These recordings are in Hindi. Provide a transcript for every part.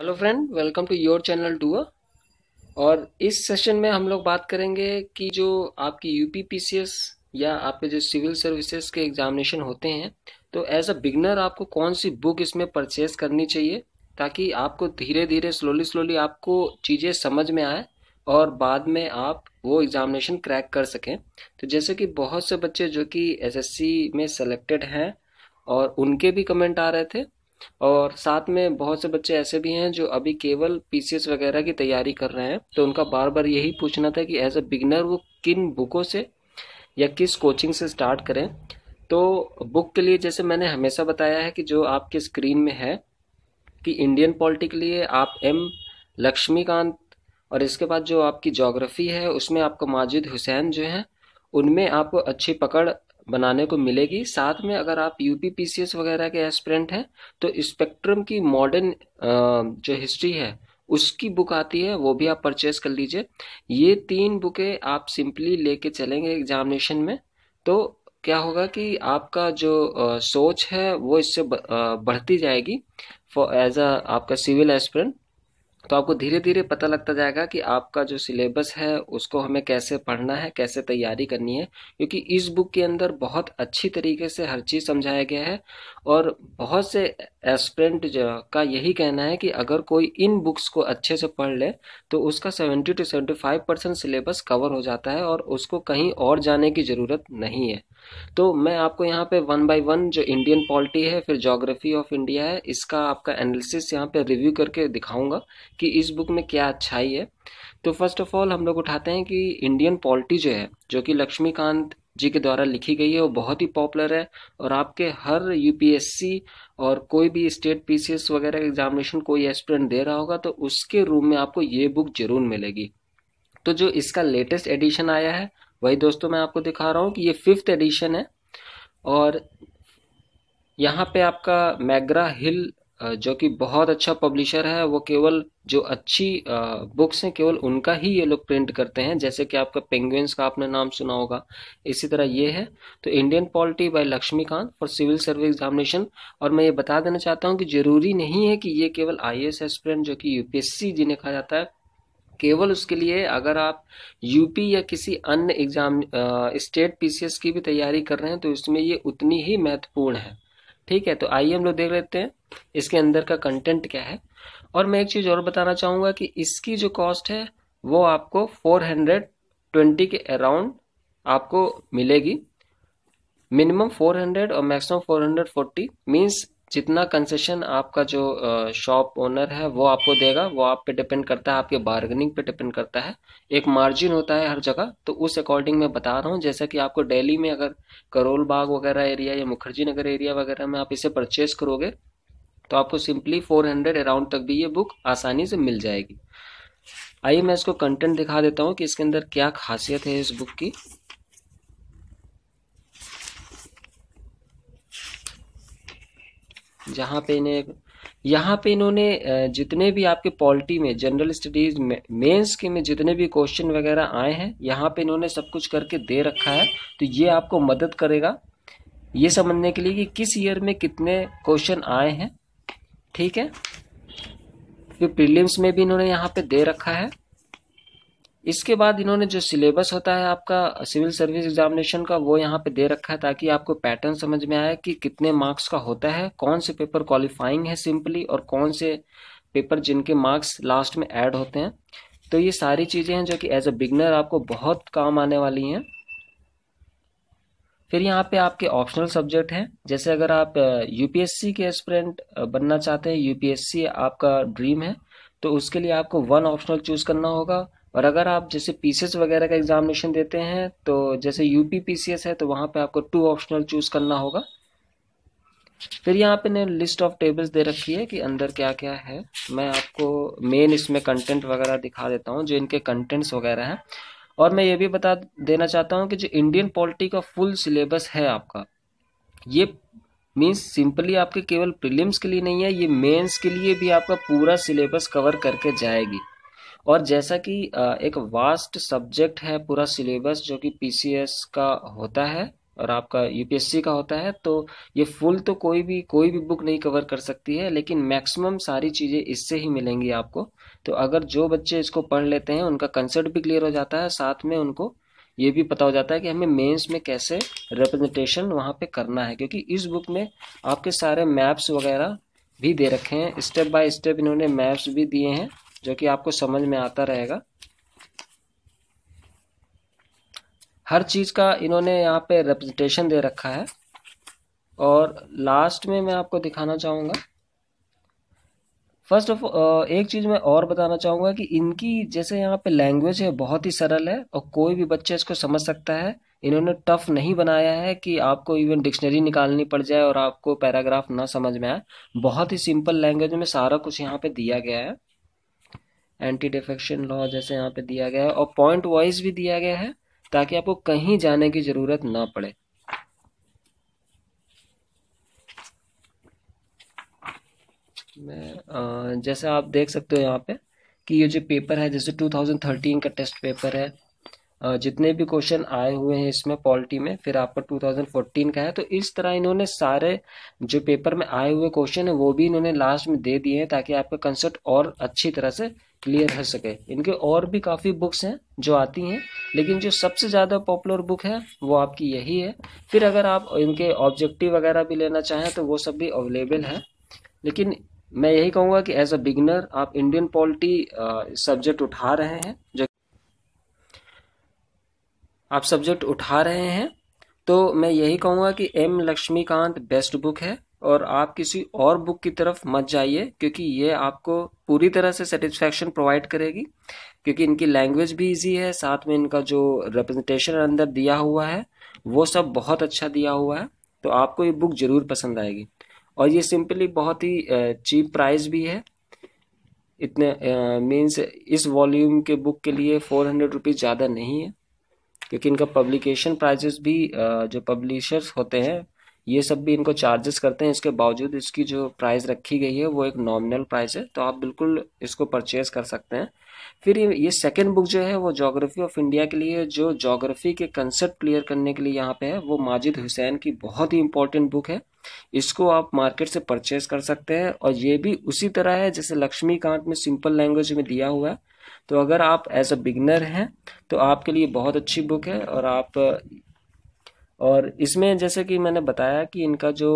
hello friend welcome to your channel tour और इस सेशन में हम लोग बात करेंगे कि जो आपकी यूपी पीसीएस या आपके जो सिविल सर्विसेज के एग्जामिनेशन होते हैं तो एज अ बिगनर आपको कौन सी बुक इसमें परचेज करनी चाहिए ताकि आपको धीरे धीरे स्लोली स्लोली आपको चीज़ें समझ में आए और बाद में आप वो एग्ज़ामिनेशन क्रैक कर सकें तो जैसे कि बहुत से बच्चे जो कि एसएससी में सेलेक्टेड हैं और उनके भी कमेंट आ रहे थे और साथ में बहुत से बच्चे ऐसे भी हैं जो अभी केवल पीसीएस वगैरह की तैयारी कर रहे हैं तो उनका बार बार यही पूछना था कि एज अ बिगनर वो किन बुकों से या किस कोचिंग से स्टार्ट करें तो बुक के लिए जैसे मैंने हमेशा बताया है कि जो आपके स्क्रीन में है कि इंडियन पॉलिटिक के लिए आप एम लक्ष्मीकांत और इसके बाद जो आपकी जोग्राफ़ी है उसमें आपको माजिद हुसैन जो हैं उनमें आपको अच्छी पकड़ बनाने को मिलेगी साथ में अगर आप यूपी पीसीएस वगैरह के एस्परेंट हैं तो स्पेक्ट्रम की मॉडर्न जो हिस्ट्री है उसकी बुक आती है वो भी आप परचेज कर लीजिए ये तीन बुकें आप सिंपली लेके चलेंगे एग्जामिनेशन में तो क्या होगा कि आपका जो सोच है वो इससे बढ़ती जाएगी फॉर एज अ आपका सिविल एस्परेंट तो आपको धीरे धीरे पता लगता जाएगा कि आपका जो सिलेबस है उसको हमें कैसे पढ़ना है कैसे तैयारी करनी है क्योंकि इस बुक के अंदर बहुत अच्छी तरीके से हर चीज़ समझाया गया है और बहुत से एस्परेंट का यही कहना है कि अगर कोई इन बुक्स को अच्छे से पढ़ ले तो उसका seventy two seventy five percent syllabus cover हो जाता है और उसको कहीं और जाने की ज़रूरत नहीं है तो मैं आपको यहाँ पे वन बाय वन जो इंडियन पॉलिटी है फिर जोग्राफी ऑफ इंडिया है इसका आपका एनालिसिस यहाँ पे रिव्यू करके दिखाऊंगा कि इस बुक में क्या अच्छाई है तो फर्स्ट ऑफ ऑल हम लोग उठाते हैं कि इंडियन पॉलिटी जो है जो कि लक्ष्मीकांत जी के द्वारा लिखी गई है वो बहुत ही पॉपुलर है और आपके हर यूपीएससी और कोई भी स्टेट पीसीएस वगैरह का एग्जामिनेशन कोई एस्पिरेंट दे रहा होगा तो उसके रूम में आपको ये बुक जरूर मिलेगी तो जो इसका लेटेस्ट एडिशन आया है वही दोस्तों मैं आपको दिखा रहा हूँ कि ये फिफ्थ एडिशन है और यहाँ पे आपका मैग्रा हिल जो कि बहुत अच्छा पब्लिशर है वो केवल जो अच्छी बुक्स हैं केवल उनका ही ये लोग प्रिंट करते हैं जैसे कि आपका पेंगुइन्स का आपने नाम सुना होगा इसी तरह ये है तो Indian polity by Laxmikanth for civil service examination और मैं ये बता देना चाहता हूँ कि जरूरी नहीं है कि ये केवल आई एस जो कि यूपीएससी जिन्हें कहा जाता है केवल उसके लिए अगर आप यूपी या किसी अन्य एग्जाम स्टेट पीसीएस की भी तैयारी कर रहे हैं तो इसमें ये उतनी ही महत्वपूर्ण है ठीक है तो आइए हम लोग देख लेते हैं इसके अंदर का कंटेंट क्या है और मैं एक चीज़ और बताना चाहूंगा कि इसकी जो कॉस्ट है वो आपको फोर हंड्रेड ट्वेंटी के अराउंड आपको मिलेगी मिनिमम फोर हंड्रेड और maximum four hundred forty means जितना कंसेशन आपका जो शॉप ओनर है वो आपको देगा वो आप पे डिपेंड करता है आपके बार्गेनिंग पे डिपेंड करता है एक मार्जिन होता है हर जगह तो उस अकॉर्डिंग मैं बता रहा हूँ जैसा कि आपको डेली में अगर करोल बाग वगैरह एरिया या मुखर्जी नगर एरिया वगैरह में आप इसे परचेज करोगे तो आपको सिंपली फोर हंड्रेड अराउंड तक भी ये बुक आसानी से मिल जाएगी आइए मैं इसको कंटेंट दिखा देता हूँ कि इसके अंदर क्या खासियत है इस बुक की जहाँ पे इन्हें यहाँ पे इन्होंने जितने भी आपके पॉलिटी में जनरल स्टडीज मेंस के में जितने भी क्वेश्चन वगैरह आए हैं यहाँ पे इन्होंने सब कुछ करके दे रखा है तो ये आपको मदद करेगा ये समझने के लिए कि किस ईयर में कितने क्वेश्चन आए हैं ठीक है फिर प्रीलिम्स में भी इन्होंने यहाँ पे दे रखा है इसके बाद इन्होंने जो सिलेबस होता है आपका सिविल सर्विस एग्जामिनेशन का वो यहाँ पे दे रखा है ताकि आपको पैटर्न समझ में आए कि कितने मार्क्स का होता है कौन से पेपर क्वालिफाइंग है सिंपली और कौन से पेपर जिनके मार्क्स लास्ट में ऐड होते हैं तो ये सारी चीज़ें हैं जो कि एज अ बिगनर आपको बहुत काम आने वाली हैं फिर यहाँ पे आपके ऑप्शनल सब्जेक्ट हैं जैसे अगर आप यूपीएससी uh, के एस्परेंट uh, बनना चाहते हैं यूपीएससी आपका ड्रीम है तो उसके लिए आपको वन ऑप्शनल चूज करना होगा और अगर आप जैसे पीसीएस वगैरह का एग्जामिनेशन देते हैं तो जैसे यूपी पीसीएस है तो वहाँ पे आपको टू ऑप्शनल चूज करना होगा फिर यहाँ पे ने लिस्ट ऑफ टेबल्स दे रखी है कि अंदर क्या क्या है मैं आपको मेन इसमें कंटेंट वगैरह दिखा देता हूँ जो इनके कंटेंट्स वगैरह हैं और मैं ये भी बता देना चाहता हूँ कि जो इंडियन पॉलिटी का फुल सिलेबस है आपका ये मीन्स सिंपली आपके केवल प्रीलिम्स के लिए नहीं है ये मेंस के लिए भी आपका पूरा सिलेबस कवर करके जाएगी और जैसा कि एक वास्ट सब्जेक्ट है पूरा सिलेबस जो कि पीसीएस का होता है और आपका यूपीएससी का होता है तो ये फुल तो कोई भी कोई भी बुक नहीं कवर कर सकती है लेकिन मैक्सिमम सारी चीज़ें इससे ही मिलेंगी आपको तो अगर जो बच्चे इसको पढ़ लेते हैं उनका कंसेप्ट भी क्लियर हो जाता है साथ में उनको ये भी पता हो जाता है कि हमें मेंस में कैसे रिप्रेजेंटेशन वहाँ पे करना है क्योंकि इस बुक में आपके सारे मैप्स वगैरह भी दे रखे हैं स्टेप बाय स्टेप इन्होंने मैप्स भी दिए हैं जो कि आपको समझ में आता रहेगा हर चीज़ का इन्होंने यहाँ पे रिप्रेजेंटेशन दे रखा है और लास्ट में मैं आपको दिखाना चाहूँगा फर्स्ट ऑफ एक चीज़ मैं और बताना चाहूँगा कि इनकी जैसे यहाँ पे लैंग्वेज है बहुत ही सरल है और कोई भी बच्चा इसको समझ सकता है इन्होंने टफ नहीं बनाया है कि आपको इवन डिक्शनरी निकालनी पड़ जाए और आपको पैराग्राफ ना समझ में आए बहुत ही सिंपल लैंग्वेज में सारा कुछ यहाँ पे दिया गया है एंटी डिफेक्शन लॉ जैसे यहाँ पे दिया गया है और पॉइंट वाइज भी दिया गया है ताकि आपको कहीं जाने की ज़रूरत ना पड़े मैं जैसे आप देख सकते हो यहाँ पे कि ये जो पेपर है जैसे 2013 का टेस्ट पेपर है जितने भी क्वेश्चन आए हुए हैं इसमें पॉलिटी में फिर आपका 2014 का है तो इस तरह इन्होंने सारे जो पेपर में आए हुए क्वेश्चन है वो भी इन्होंने लास्ट में दे दिए हैं ताकि आपका कंसेप्ट और अच्छी तरह से क्लियर हो सके इनके और भी काफ़ी बुक्स हैं जो आती हैं लेकिन जो सबसे ज़्यादा पॉपुलर बुक है वो आपकी यही है फिर अगर आप इनके ऑब्जेक्टिव वगैरह भी लेना चाहें तो वो सब भी अवेलेबल है लेकिन मैं यही कहूँगा कि एज अ बिगनर आप इंडियन पॉलिटी सब्जेक्ट उठा रहे हैं जो आप सब्जेक्ट उठा रहे हैं तो मैं यही कहूँगा कि एम लक्ष्मीकांत बेस्ट बुक है और आप किसी और बुक की तरफ मत जाइए क्योंकि ये आपको पूरी तरह से सेटिस्फैक्शन प्रोवाइड करेगी क्योंकि इनकी लैंग्वेज भी इजी है साथ में इनका जो रिप्रेजेंटेशन अंदर दिया हुआ है वो सब बहुत अच्छा दिया हुआ है तो आपको ये बुक ज़रूर पसंद आएगी और ये सिंपली बहुत ही चीप प्राइस भी है इतने मीन्स इस वॉल्यूम के बुक के लिए फोर हंड्रेड रुपीज़ ज़्यादा नहीं है क्योंकि इनका पब्लिकेशन प्राइजेस भी जो पब्लिशर्स होते हैं ये सब भी इनको चार्जेस करते हैं इसके बावजूद इसकी जो प्राइस रखी गई है वो एक नॉमिनल प्राइस है तो आप बिल्कुल इसको परचेज कर सकते हैं फिर ये सेकेंड बुक जो है वो जोग्राफी ऑफ इंडिया के लिए जो जोग्राफी के कंसेप्ट क्लियर करने के लिए यहाँ पे है वो माजिद हुसैन की बहुत ही इंपॉर्टेंट बुक है इसको आप मार्केट से परचेज कर सकते हैं और ये भी उसी तरह है जैसे लक्ष्मीकांत में सिंपल लैंग्वेज में दिया हुआ है तो अगर आप एज अ बिगनर हैं तो आपके लिए बहुत अच्छी बुक है और आप और इसमें जैसे कि मैंने बताया कि इनका जो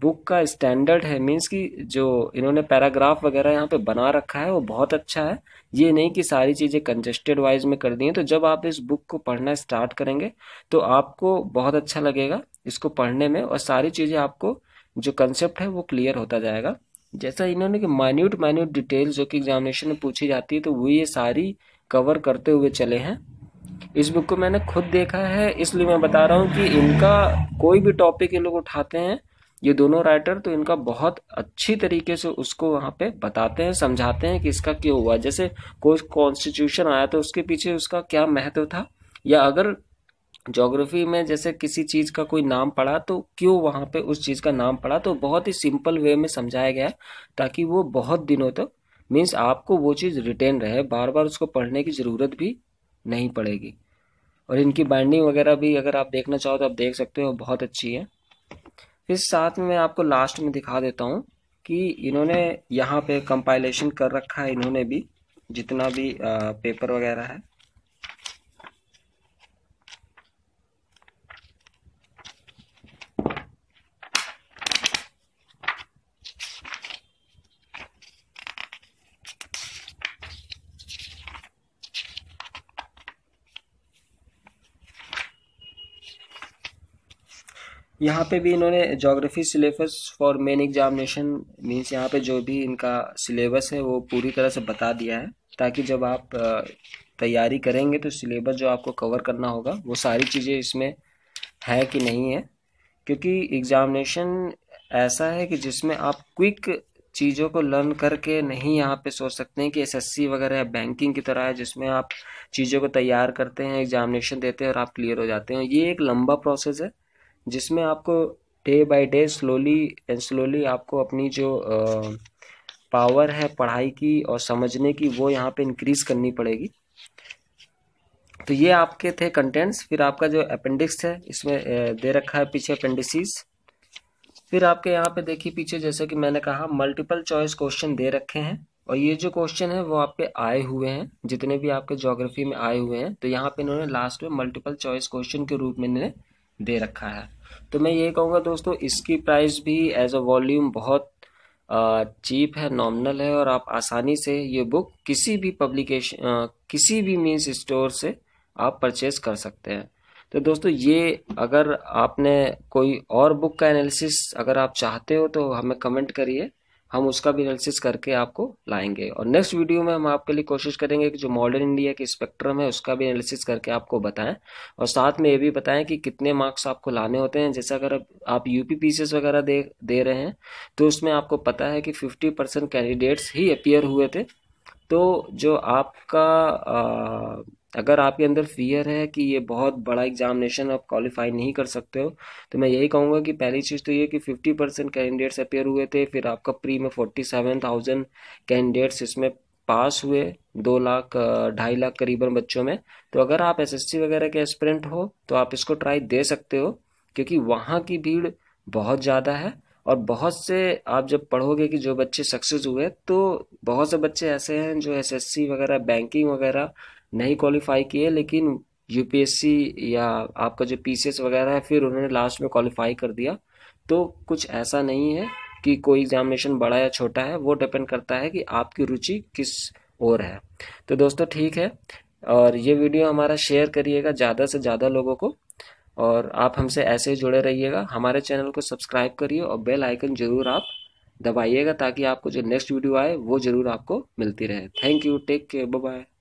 बुक का स्टैंडर्ड है मीन्स कि जो इन्होंने पैराग्राफ वगैरह यहाँ पे बना रखा है वो बहुत अच्छा है ये नहीं कि सारी चीज़ें कंजेस्टेड वाइज में कर दी हैं तो जब आप इस बुक को पढ़ना स्टार्ट करेंगे तो आपको बहुत अच्छा लगेगा इसको पढ़ने में और सारी चीज़ें आपको जो कंसेप्ट है वो क्लियर होता जाएगा जैसा इन्होंने कि माइन्यूट माइन्यूट डिटेल जो कि एग्जामिनेशन में पूछी जाती है तो वो ये सारी कवर करते हुए चले हैं इस बुक को मैंने खुद देखा है इसलिए मैं बता रहा हूँ कि इनका कोई भी टॉपिक ये लोग उठाते हैं ये दोनों राइटर तो इनका बहुत अच्छी तरीके से उसको वहाँ पे बताते हैं समझाते हैं कि इसका क्यों हुआ जैसे कोई कॉन्स्टिट्यूशन आया तो उसके पीछे उसका क्या महत्व था या अगर जोग्राफी में जैसे किसी चीज़ का कोई नाम पड़ा तो क्यों वहाँ पे उस चीज़ का नाम पड़ा तो बहुत ही सिंपल वे में समझाया गया है ताकि वो बहुत दिनों तक तो, मीन्स आपको वो चीज़ रिटेन रहे बार बार उसको पढ़ने की ज़रूरत भी नहीं पड़ेगी और इनकी बाइंडिंग वगैरह भी अगर आप देखना चाहो तो आप देख सकते हो बहुत अच्छी है फिर साथ में मैं आपको लास्ट में दिखा देता हूँ कि इन्होंने यहाँ पे कंपाइलेशन कर रखा है इन्होंने भी जितना भी पेपर वगैरह है यहाँ पे भी इन्होंने geography syllabus for main examination means यहाँ पे जो भी इनका सिलेबस है वो पूरी तरह से बता दिया है ताकि जब आप तैयारी करेंगे तो सिलेबस जो आपको कवर करना होगा वो सारी चीज़ें इसमें है कि नहीं है क्योंकि एग्जामिनेशन ऐसा है कि जिसमें आप क्विक चीज़ों को लर्न करके नहीं यहाँ पे सोच सकते हैं कि एसएससी वगैरह है बैंकिंग की तरह है जिसमें आप चीज़ों को तैयार करते हैं एग्जामिनेशन देते हैं और आप क्लियर हो जाते हैं ये एक लंबा प्रोसेस है जिसमें आपको day by day slowly and slowly आपको अपनी जो पावर है पढ़ाई की और समझने की वो यहाँ पे इंक्रीज़ करनी पड़ेगी तो ये आपके थे कंटेंट्स फिर आपका जो अपेंडिक्स है इसमें दे रखा है पीछे अपेंडिसिस फिर आपके यहाँ पे देखिए पीछे जैसे कि मैंने कहा मल्टीपल चॉइस क्वेश्चन दे रखे हैं और ये जो क्वेश्चन है वो आपके आए हुए हैं जितने भी आपके ज्योग्राफी में आए हुए हैं तो यहाँ पे इन्होंने लास्ट में मल्टीपल चॉइस क्वेश्चन के रूप में इन्होंने दे रखा है तो मैं ये कहूँगा दोस्तों इसकी प्राइस भी एज अ वॉल्यूम बहुत चीप है नॉमिनल है और आप आसानी से ये बुक किसी भी पब्लिकेशन किसी भी मीन्स स्टोर से आप परचेज कर सकते हैं तो दोस्तों ये अगर आपने कोई और बुक का एनालिसिस अगर आप चाहते हो तो हमें कमेंट करिए हम उसका भी एनालिसिस करके आपको लाएंगे और नेक्स्ट वीडियो में हम आपके लिए कोशिश करेंगे कि जो मॉडर्न इंडिया की स्पेक्ट्रम है उसका भी एनालिसिस करके आपको बताएं और साथ में ये भी बताएं कि कितने मार्क्स आपको लाने होते हैं जैसे अगर आप यू पी वगैरह दे दे रहे हैं तो उसमें आपको पता है कि फिफ्टी कैंडिडेट्स ही अपियर हुए थे तो जो आपका आ, अगर आपके अंदर फियर है कि ये बहुत बड़ा एग्जामिनेशन आप क्वालिफाई नहीं कर सकते हो तो मैं यही कहूँगा कि पहली चीज़ तो ये कि फिफ्टी परसेंट कैंडिडेट्स अपेयर हुए थे फिर आपका प्री में फोर्टी सेवन थाउजेंड कैंडिडेट्स इसमें पास हुए दो लाख ढाई लाख करीबन बच्चों में तो अगर आप एस वगैरह के एस्परेंट हो तो आप इसको ट्राई दे सकते हो क्योंकि वहाँ की भीड़ बहुत ज़्यादा है और बहुत से आप जब पढ़ोगे कि जो बच्चे सक्सेस हुए तो बहुत से बच्चे ऐसे हैं जो एसएससी वगैरह बैंकिंग वगैरह नहीं क्वालिफाई किए लेकिन यूपीएससी या आपका जो पी वगैरह है फिर उन्होंने लास्ट में क्वालिफाई कर दिया तो कुछ ऐसा नहीं है कि कोई एग्जामिनेशन बड़ा या छोटा है वो डिपेंड करता है कि आपकी रुचि किस ओर है तो दोस्तों ठीक है और ये वीडियो हमारा शेयर करिएगा ज़्यादा से ज़्यादा लोगों को और आप हमसे ऐसे ही जुड़े रहिएगा हमारे चैनल को सब्सक्राइब करिए और बेल आइकन ज़रूर आप दबाइएगा ताकि आपको जो नेक्स्ट वीडियो आए वो ज़रूर आपको मिलती रहे thank you take care bye